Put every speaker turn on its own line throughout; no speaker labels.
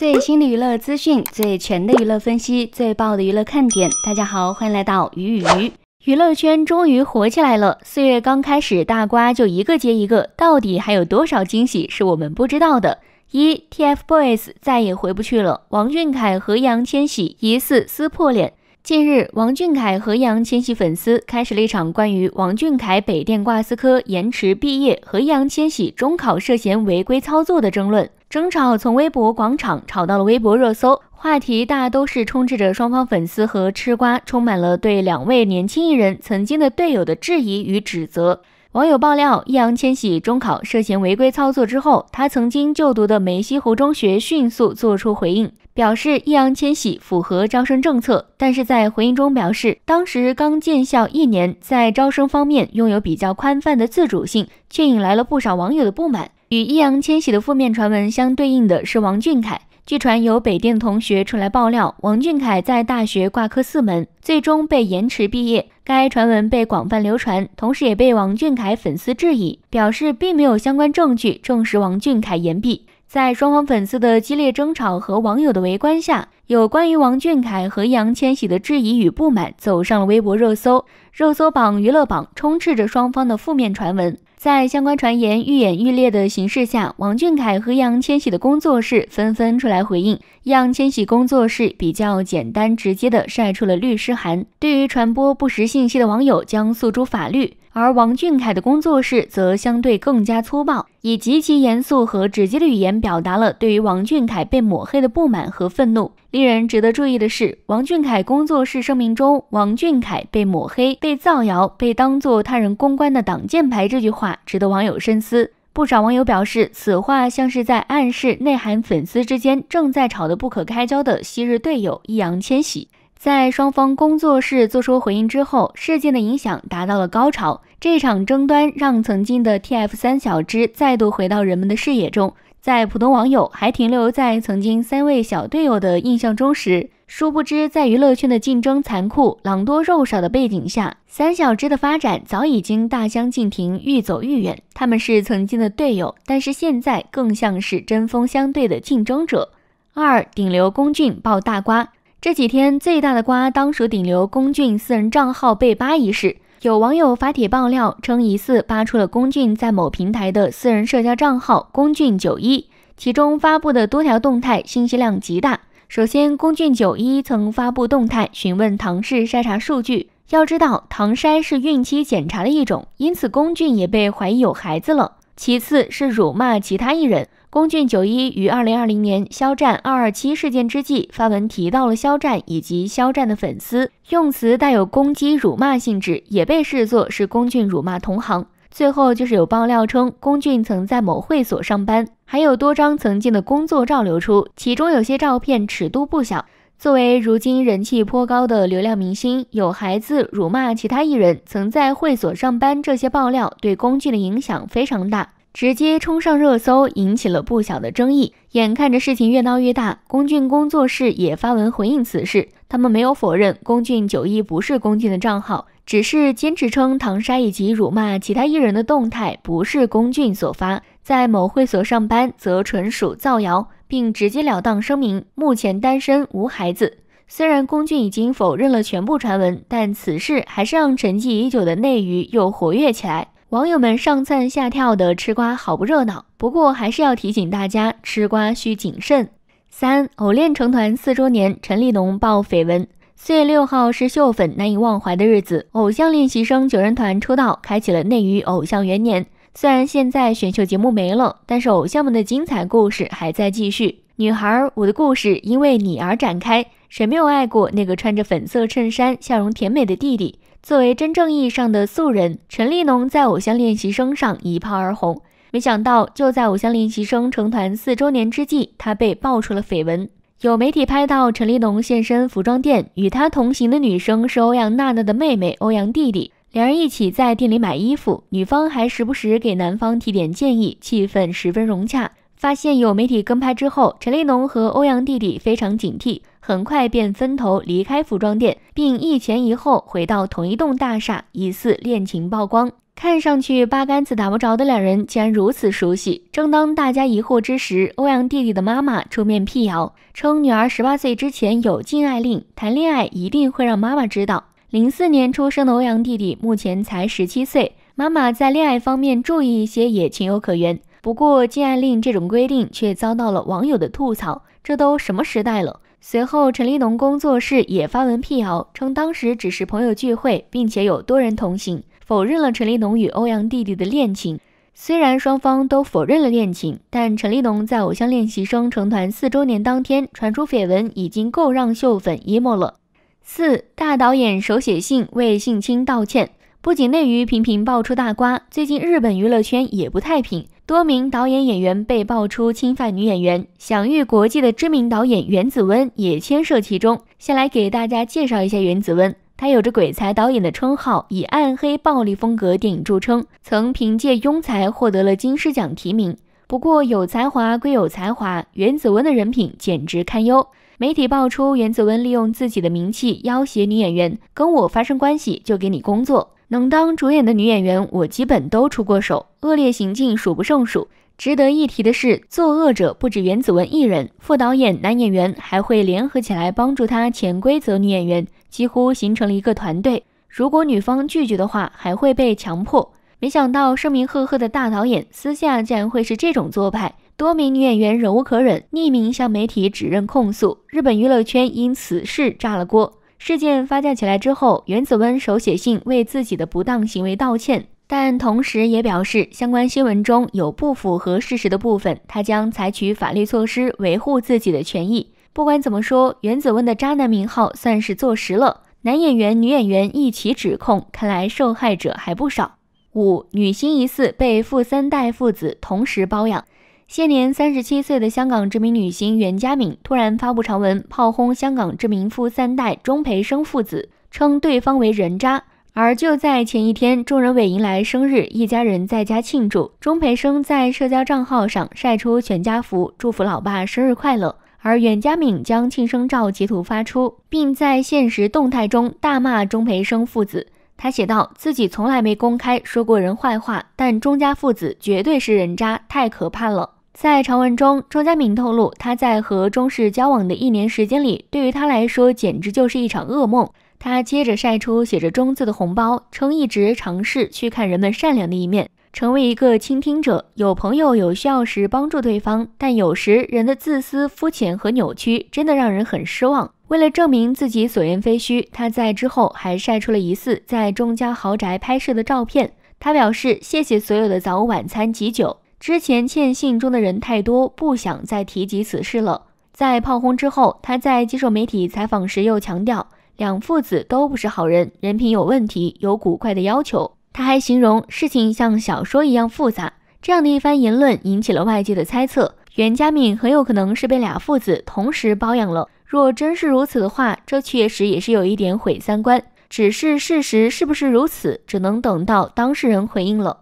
最新的娱乐资讯，最全的娱乐分析，最爆的娱乐看点。大家好，欢迎来到鱼与鱼。娱乐圈终于火起来了，四月刚开始，大瓜就一个接一个，到底还有多少惊喜是我们不知道的？一，TFBOYS 再也回不去了，王俊凯和易烊千玺疑似撕破脸。近日，王俊凯和易烊千玺粉丝开始了一场关于王俊凯北电挂科、延迟毕业和易烊千玺中考涉嫌违规操作的争论。争吵从微博广场吵到了微博热搜，话题大都是充斥着双方粉丝和吃瓜，充满了对两位年轻艺人曾经的队友的质疑与指责。网友爆料易烊千玺中考涉嫌违规操作之后，他曾经就读的梅溪湖中学迅速做出回应。表示易烊千玺符合招生政策，但是在回应中表示，当时刚建校一年，在招生方面拥有比较宽泛的自主性，却引来了不少网友的不满。与易烊千玺的负面传闻相对应的是王俊凯，据传有北电同学出来爆料，王俊凯在大学挂科四门，最终被延迟毕业。该传闻被广泛流传，同时也被王俊凯粉丝质疑，表示并没有相关证据证实王俊凯延毕。在双方粉丝的激烈争吵和网友的围观下，有关于王俊凯和易烊千玺的质疑与不满走上了微博热搜。热搜榜、娱乐榜充斥着双方的负面传闻。在相关传言愈演愈烈的形势下，王俊凯和易烊千玺的工作室纷纷出来回应。易烊千玺工作室比较简单直接的晒出了律师函，对于传播不实信息的网友将诉诸法律。而王俊凯的工作室则相对更加粗暴，以极其严肃和直接的语言表达了对于王俊凯被抹黑的不满和愤怒。令人值得注意的是，王俊凯工作室声明中“王俊凯被抹黑、被造谣、被当作他人公关的挡箭牌”这句话值得网友深思。不少网友表示，此话像是在暗示内涵粉丝之间正在吵得不可开交的昔日队友易烊千玺。在双方工作室做出回应之后，事件的影响达到了高潮。这场争端让曾经的 TF 三小只再度回到人们的视野中，在普通网友还停留在曾经三位小队友的印象中时，殊不知在娱乐圈的竞争残酷、狼多肉少的背景下，三小只的发展早已经大相径庭，愈走愈远。他们是曾经的队友，但是现在更像是针锋相对的竞争者。二顶流龚俊爆大瓜，这几天最大的瓜当属顶流龚俊私人账号被扒一事。有网友发帖爆料称，疑似扒出了龚俊在某平台的私人社交账号“龚俊九一”，其中发布的多条动态信息量极大。首先，龚俊九一曾发布动态询问唐氏筛查数据，要知道唐筛是孕期检查的一种，因此龚俊也被怀疑有孩子了。其次是辱骂其他艺人。龚俊九一于二零二零年肖战二二七事件之际发文提到了肖战以及肖战的粉丝，用词带有攻击辱骂性质，也被视作是龚俊辱骂同行。最后就是有爆料称龚俊曾在某会所上班，还有多张曾经的工作照流出，其中有些照片尺度不小。作为如今人气颇高的流量明星，有孩子辱骂其他艺人，曾在会所上班这些爆料，对龚俊的影响非常大。直接冲上热搜，引起了不小的争议。眼看着事情越闹越大，龚俊工作室也发文回应此事。他们没有否认龚俊九亿不是龚俊的账号，只是坚持称唐山以及辱骂其他艺人的动态不是龚俊所发。在某会所上班则纯属造谣，并直截了当声明目前单身无孩子。虽然龚俊已经否认了全部传闻，但此事还是让沉寂已久的内娱又活跃起来。网友们上蹿下跳的吃瓜，好不热闹。不过还是要提醒大家，吃瓜需谨慎。三偶练成团四周年，陈立农爆绯闻。四月六号是秀粉难以忘怀的日子，偶像练习生九人团出道，开启了内娱偶像元年。虽然现在选秀节目没了，但是偶像们的精彩故事还在继续。女孩，我的故事因为你而展开。谁没有爱过那个穿着粉色衬衫、笑容甜美的弟弟？作为真正意义上的素人，陈立农在《偶像练习生》上一炮而红。没想到，就在《偶像练习生》成团四周年之际，他被爆出了绯闻。有媒体拍到陈立农现身服装店，与他同行的女生是欧阳娜娜的妹妹欧阳弟弟，两人一起在店里买衣服，女方还时不时给男方提点建议，气氛十分融洽。发现有媒体跟拍之后，陈立农和欧阳弟弟非常警惕。很快便分头离开服装店，并一前一后回到同一栋大厦，疑似恋情曝光。看上去八竿子打不着的两人竟然如此熟悉。正当大家疑惑之时，欧阳弟弟的妈妈出面辟谣，称女儿十八岁之前有禁爱令，谈恋爱一定会让妈妈知道。零四年出生的欧阳弟弟目前才十七岁，妈妈在恋爱方面注意一些也情有可原。不过禁爱令这种规定却遭到了网友的吐槽，这都什么时代了？随后，陈立农工作室也发文辟谣，称当时只是朋友聚会，并且有多人同行，否认了陈立农与欧阳弟弟的恋情。虽然双方都否认了恋情，但陈立农在《偶像练习生》成团四周年当天传出绯闻，已经够让秀粉 emo 了。四大导演手写信为性侵道歉，不仅内娱频频爆出大瓜，最近日本娱乐圈也不太平。多名导演演员被爆出侵犯女演员，享誉国际的知名导演袁子温也牵涉其中。先来给大家介绍一下袁子温，他有着“鬼才导演”的称号，以暗黑暴力风格电影著称，曾凭借《庸才》获得了金狮奖提名。不过有才华归有才华，袁子温的人品简直堪忧。媒体爆出袁子温利用自己的名气要挟女演员，跟我发生关系就给你工作。能当主演的女演员，我基本都出过手，恶劣行径数不胜数。值得一提的是，作恶者不止袁子文一人，副导演、男演员还会联合起来帮助他潜规则女演员，几乎形成了一个团队。如果女方拒绝的话，还会被强迫。没想到声名赫赫的大导演，私下竟然会是这种做派。多名女演员忍无可忍，匿名向媒体指认控诉，日本娱乐圈因此事炸了锅。事件发酵起来之后，袁子温手写信为自己的不当行为道歉，但同时也表示相关新闻中有不符合事实的部分，他将采取法律措施维护自己的权益。不管怎么说，袁子温的渣男名号算是坐实了。男演员、女演员一起指控，看来受害者还不少。五女星疑似被富三代父子同时包养。现年三十七岁的香港知名女星袁嘉敏突然发布长文炮轰香港知名富三代钟培生父子，称对方为人渣。而就在前一天，钟仁伟迎来生日，一家人在家庆祝。钟培生在社交账号上晒出全家福，祝福老爸生日快乐。而袁嘉敏将庆生照截图发出，并在现实动态中大骂钟培生父子。他写道：“自己从来没公开说过人坏话，但钟家父子绝对是人渣，太可怕了。”在长文中，钟嘉敏透露，她在和钟氏交往的一年时间里，对于她来说简直就是一场噩梦。她接着晒出写着“钟”字的红包，称一直尝试去看人们善良的一面，成为一个倾听者，有朋友有需要时帮助对方。但有时人的自私、肤浅和扭曲真的让人很失望。为了证明自己所言非虚，她在之后还晒出了疑似在钟家豪宅拍摄的照片。他表示：“谢谢所有的早晚餐及酒。”之前欠信中的人太多，不想再提及此事了。在炮轰之后，他在接受媒体采访时又强调，两父子都不是好人，人品有问题，有古怪的要求。他还形容事情像小说一样复杂。这样的一番言论引起了外界的猜测，袁家敏很有可能是被俩父子同时包养了。若真是如此的话，这确实也是有一点毁三观。只是事实是不是如此，只能等到当事人回应了。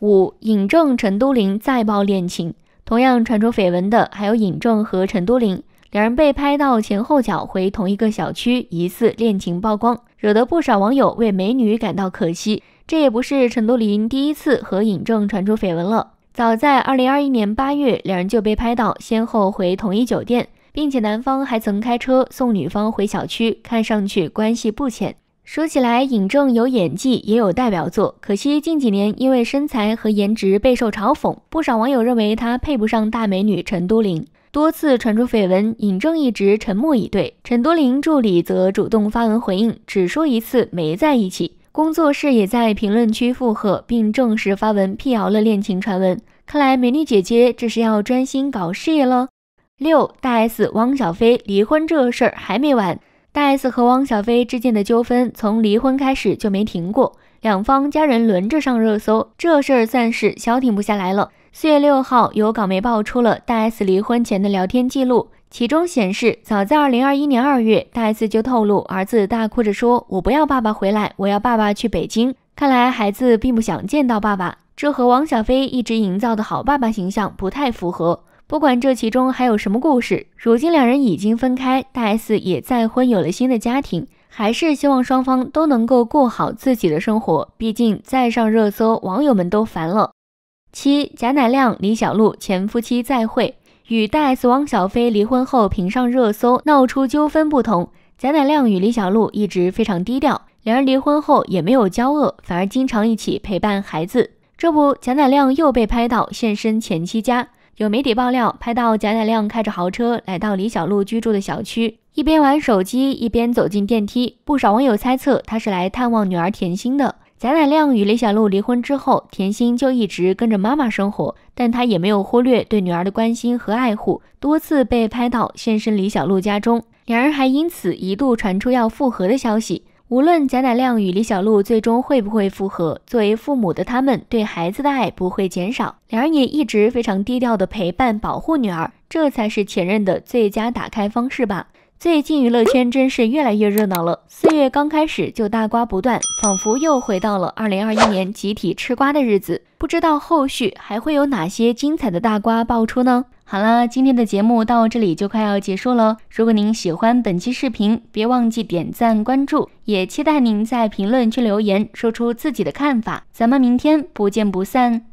五尹正陈都灵再曝恋情，同样传出绯闻的还有尹正和陈都灵，两人被拍到前后脚回同一个小区，疑似恋情曝光，惹得不少网友为美女感到可惜。这也不是陈都灵第一次和尹正传出绯闻了，早在2021年8月，两人就被拍到先后回同一酒店，并且男方还曾开车送女方回小区，看上去关系不浅。说起来，尹正有演技，也有代表作，可惜近几年因为身材和颜值备受嘲讽，不少网友认为他配不上大美女陈都灵，多次传出绯闻，尹正一直沉默以对，陈都灵助理则主动发文回应，只说一次没在一起，工作室也在评论区附和，并正式发文辟谣了恋情传闻。看来美女姐姐这是要专心搞事业了。六大 S 汪小菲离婚这事儿还没完。大 S 和汪小菲之间的纠纷从离婚开始就没停过，两方家人轮着上热搜，这事儿算是消停不下来了。四月六号，有港媒曝出了大 S 离婚前的聊天记录，其中显示，早在二零二一年二月，大 S 就透露儿子大哭着说：“我不要爸爸回来，我要爸爸去北京。”看来孩子并不想见到爸爸，这和汪小菲一直营造的好爸爸形象不太符合。不管这其中还有什么故事，如今两人已经分开，大 S 也再婚有了新的家庭，还是希望双方都能够过好自己的生活。毕竟再上热搜，网友们都烦了。七，贾乃亮、李小璐前夫妻再会，与大 S、汪小菲离婚后频上热搜闹出纠纷不同，贾乃亮与李小璐一直非常低调，两人离婚后也没有交恶，反而经常一起陪伴孩子。这不，贾乃亮又被拍到现身前妻家。有媒体爆料，拍到贾乃亮开着豪车来到李小璐居住的小区，一边玩手机，一边走进电梯。不少网友猜测，他是来探望女儿甜心的。贾乃亮与李小璐离婚之后，甜心就一直跟着妈妈生活，但他也没有忽略对女儿的关心和爱护，多次被拍到现身李小璐家中，两人还因此一度传出要复合的消息。无论贾乃亮与李小璐最终会不会复合，作为父母的他们对孩子的爱不会减少。两人也一直非常低调的陪伴保护女儿，这才是前任的最佳打开方式吧。最近娱乐圈真是越来越热闹了。四月刚开始就大瓜不断，仿佛又回到了二零二一年集体吃瓜的日子。不知道后续还会有哪些精彩的大瓜爆出呢？好了，今天的节目到这里就快要结束了。如果您喜欢本期视频，别忘记点赞关注，也期待您在评论区留言说出自己的看法。咱们明天不见不散。